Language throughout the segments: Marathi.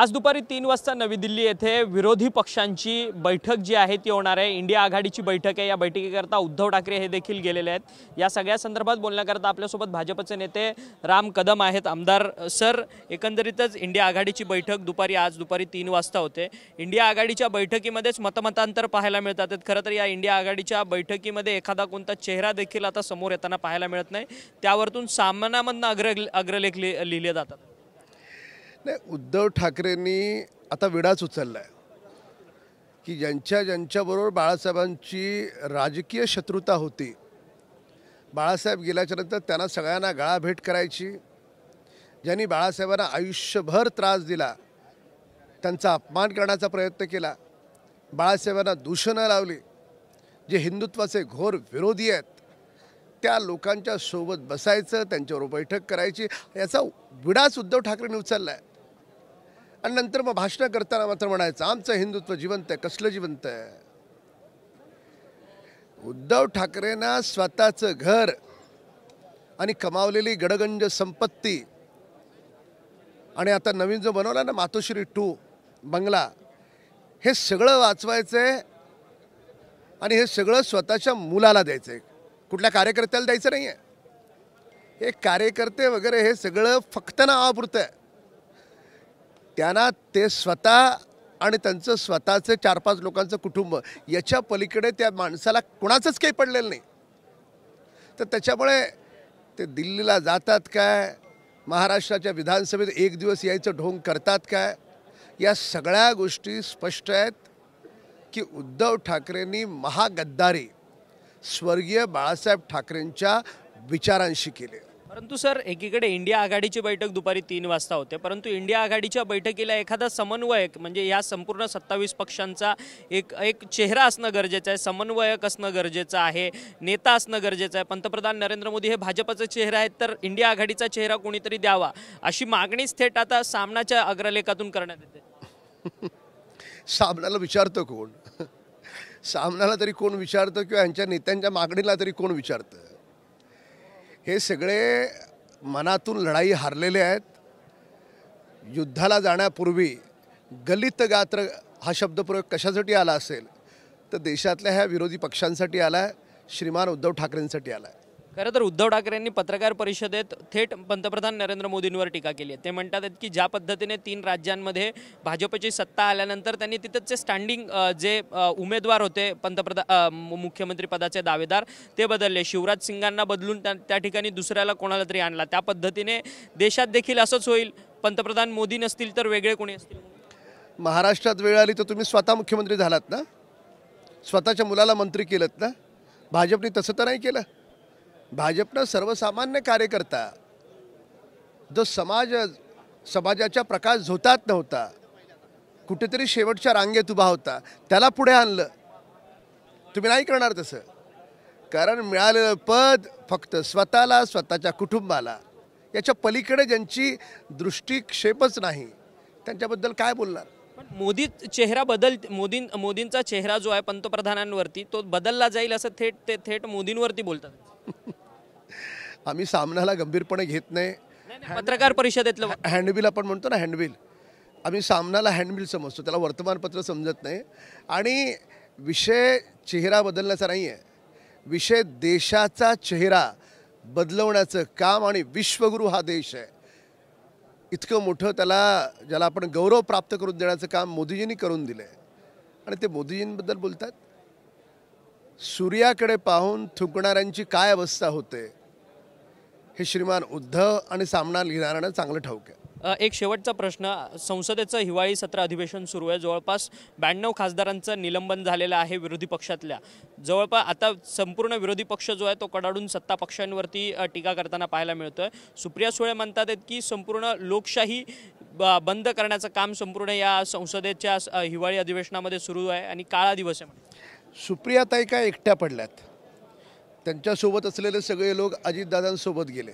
आज दुपारी तीन वाजता नवी दिल्ली येथे विरोधी पक्षांची बैठक जी आहे ती होणार आहे इंडिया आघाडीची बैठक आहे या बैठकीकरता उद्धव ठाकरे हे देखील गेलेले आहेत या सगळ्या संदर्भात बोलण्याकरता आपल्यासोबत भाजपचे नेते राम कदम आहेत आमदार सर एकंदरीतच इंडिया आघाडीची बैठक दुपारी आज दुपारी तीन वाजता होते इंडिया आघाडीच्या बैठकीमध्येच मतमतांतर पाहायला मिळतात खरं तर या इंडिया आघाडीच्या बैठकीमध्ये एखादा कोणता चेहरा देखील आता समोर येताना पाहायला मिळत नाही त्यावरतून सामनामधनं अग्र अग्रलेख लिहिले जातात नाही उद्धव ठाकरेंनी आता विडाच उचलला आहे की ज्यांच्या ज्यांच्याबरोबर बाळासाहेबांची राजकीय शत्रुता होती बाळासाहेब गेल्याच्यानंतर त्यांना सगळ्यांना गळा भेट करायची ज्यांनी बाळासाहेबांना आयुष्यभर त्रास दिला त्यांचा अपमान करण्याचा प्रयत्न केला बाळासाहेबांना दूषणं लावली जे हिंदुत्वाचे घोर विरोधी आहेत त्या लोकांच्या सोबत बसायचं त्यांच्यावर बैठक करायची याचा विडाच उद्धव ठाकरेंनी उचलला आहे आणि नंतर मग भाषण करताना मात्र म्हणायचं आमचं हिंदुत्व जिवंत आहे कसलं जिवंत आहे उद्धव ठाकरेंना स्वतःचं घर आणि कमावलेली गडगंज संपत्ती आणि आता नवीन जो बनवला ना मातोश्री टू बंगला हे सगळं वाचवायचं आहे आणि हे सगळं स्वतःच्या मुलाला द्यायचं आहे कुठल्या कार्यकर्त्याला द्यायचं नाही हे कार्यकर्ते वगैरे हे सगळं फक्त नावापुरतं आहे त्यांना ते स्वतः आणि त्यांचं स्वतःचं चार पाच लोकांचं कुटुंब याच्या पलीकडे त्या माणसाला कोणाचंच काही पडलेलं नाही तर त्याच्यामुळे ते दिल्लीला जातात काय महाराष्ट्राच्या विधानसभेत एक दिवस यायचं ढोंग करतात काय या सगळ्या गोष्टी स्पष्ट आहेत की उद्धव ठाकरेंनी महागद्दारी स्वर्गीय बाळासाहेब ठाकरेंच्या विचारांशी केले परंतु सर एकीकडे इंडिया आघाडीची बैठक दुपारी तीन वाजता होते परंतु इंडिया आघाडीच्या बैठकीला एखादा समन्वयक म्हणजे या संपूर्ण सत्तावीस पक्षांचा एक एक चेहरा असणं गरजेचं आहे समन्वयक असणं गरजेचं आहे नेता असणं गरजेचं आहे पंतप्रधान नरेंद्र मोदी हे भाजपचा चेहरा आहेत तर इंडिया आघाडीचा चेहरा कोणीतरी द्यावा अशी मागणीच थेट आता सामनाच्या अग्रलेखातून करण्यात येते सामनाला विचारतं कोण सामनाला तरी कोण विचारतं किंवा यांच्या नेत्यांच्या मागणीला तरी कोण विचारतं हे सगळे मनातून लढाई हारलेले आहेत युद्धाला जाण्यापूर्वी गलित गात्र हा शब्दप्रयोग कशासाठी आला असेल तर देशातल्या ह्या विरोधी पक्षांसाठी आला आहे श्रीमान उद्धव ठाकरेंसाठी आला आहे खरं तर उद्धव ठाकरेंनी पत्रकार परिषदेत थेट पंतप्रधान नरेंद्र मोदींवर टीका केली आहे ते म्हणतात की ज्या पद्धतीने तीन राज्यांमध्ये भाजपची सत्ता आल्यानंतर त्यांनी तिथंच स्टँडिंग जे उमेदवार होते पंतप्रधान मुख्यमंत्री पदाचे दावेदार ते बदलले शिवराज सिंगांना बदलून त्या त्या ठिकाणी दुसऱ्याला कोणाला तरी आणला त्या पद्धतीने देशात देखील असंच होईल पंतप्रधान मोदी नसतील तर वेगळे कोणी असतील महाराष्ट्रात वेळ आली तर तुम्ही स्वतः मुख्यमंत्री झालात ना स्वतःच्या मुलाला मंत्री केलं ना भाजपने तसं तर नाही केलं भाजपनं सर्वसामान्य कार्यकर्ता जो समाज समाजाच्या प्रकाश झोतात नव्हता कुठेतरी शेवटच्या रांगेत उभा होता त्याला पुढे आणलं तुम्ही नाही करणार तसं कारण मिळालेलं पद फक्त स्वतःला स्वतःच्या कुटुंबाला याच्या पलीकडे ज्यांची दृष्टिक्षेपच नाही त्यांच्याबद्दल काय बोलणार पण मोदी चेहरा बदल मोदी मोदींचा चेहरा जो आहे पंतप्रधानांवरती तो बदलला जाईल असं थेट ते थेट मोदींवरती बोलतात आम्ही सामनाला गंभीरपणे घेत नाही पत्रकार परिषदेतलं हँडबिल आपण म्हणतो ना हँडबिल आम्ही सामनाला हँडबिल समजतो त्याला वर्तमानपत्र समजत नाही आणि विषय चेहरा बदलण्याचा नाही आहे विषय देशाचा चेहरा बदलवण्याचं काम आणि विश्वगुरू हा देश आहे इतकं मोठं त्याला ज्याला आपण गौरव प्राप्त करून देण्याचं काम मोदीजींनी करून दिलं आहे आणि ते मोदीजींबद्दल बोलतात सूर्याकडे पाहून थुंकणाऱ्यांची काय अवस्था होते हे श्रीमान उद्धव आणि सामना लिहिणाऱ्यांना चांगलं ठाऊक आहे एक शेवटचा प्रश्न संसदेचं हिवाळी सत्र अधिवेशन सुरू आहे जवळपास ब्याण्णव खासदारांचं निलंबन झालेलं आहे विरोधी पक्षातल्या जवळपास आता संपूर्ण विरोधी पक्ष जो आहे तो कडाडून सत्ता पक्षांवरती टीका करताना पाहायला आहे सुप्रिया सुळे म्हणतात आहेत की संपूर्ण लोकशाही बंद करण्याचं काम संपूर्ण या संसदेच्या हिवाळी अधिवेशनामध्ये सुरू आहे आणि काळा दिवस आहे सुप्रिया ताई काय एकट्या पडल्यात त्यांच्यासोबत असलेले सगळे लोक अजितदादांसोबत गेले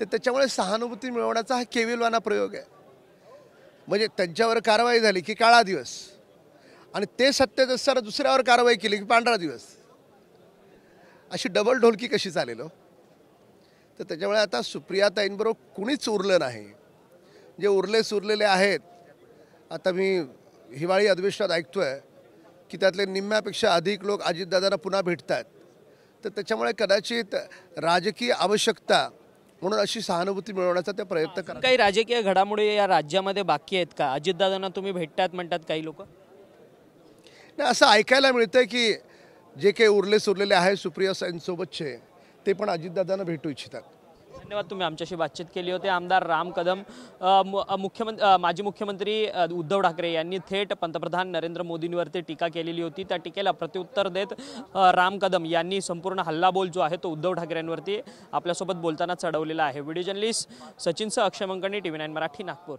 तर त्याच्यामुळे सहानुभूती मिळवण्याचा हा केविलवाना प्रयोग आहे म्हणजे त्यांच्यावर कारवाई झाली की काळा दिवस आणि ते सत्तेत असताना दुसऱ्यावर कारवाई केली की पांढरा दिवस अशी डबल ढोलकी कशी चालेल हो? तर त्याच्यामुळे आता सुप्रिया ताईंबरोबर कुणीच उरलं नाही जे उरले सुरलेले आहेत आता मी हिवाळी अधिवेशनात ऐकतो आहे की त्यातले निम्म्यापेक्षा अधिक लोक अजितदादांना पुन्हा भेटत आहेत तर त्याच्यामुळे कदाचित राजकीय आवश्यकता म्हणून अशी सहानुभूती मिळवण्याचा ते प्रयत्न करतात काही राजकीय घडामोडी या राज्यामध्ये बाकी आहेत का अजितदादांना तुम्ही भेटतात म्हणतात काही लोक नाही असं ऐकायला मिळतंय की जे काही उरले सुरलेले आहे सुप्रिया सोबतचे ते पण अजितदादांना भेटू इच्छितात धन्यवाद तुम्ही आमच्याशी बातचीत केली होती आमदार राम कदम मुख्यमंत्री माजी मुख्यमंत्री उद्धव ठाकरे यांनी थेट पंतप्रधान नरेंद्र मोदींवरती टीका केलेली होती त्या टीकेला प्रत्युत्तर देत राम कदम यांनी संपूर्ण हल्लाबोल जो आहे तो उद्धव ठाकरेंवरती आपल्यासोबत बोलताना चढवलेला आहे व्हिडिओ जर्नलिस्ट सचिनसह Akshay Mankani T V nine Marathi Nagpur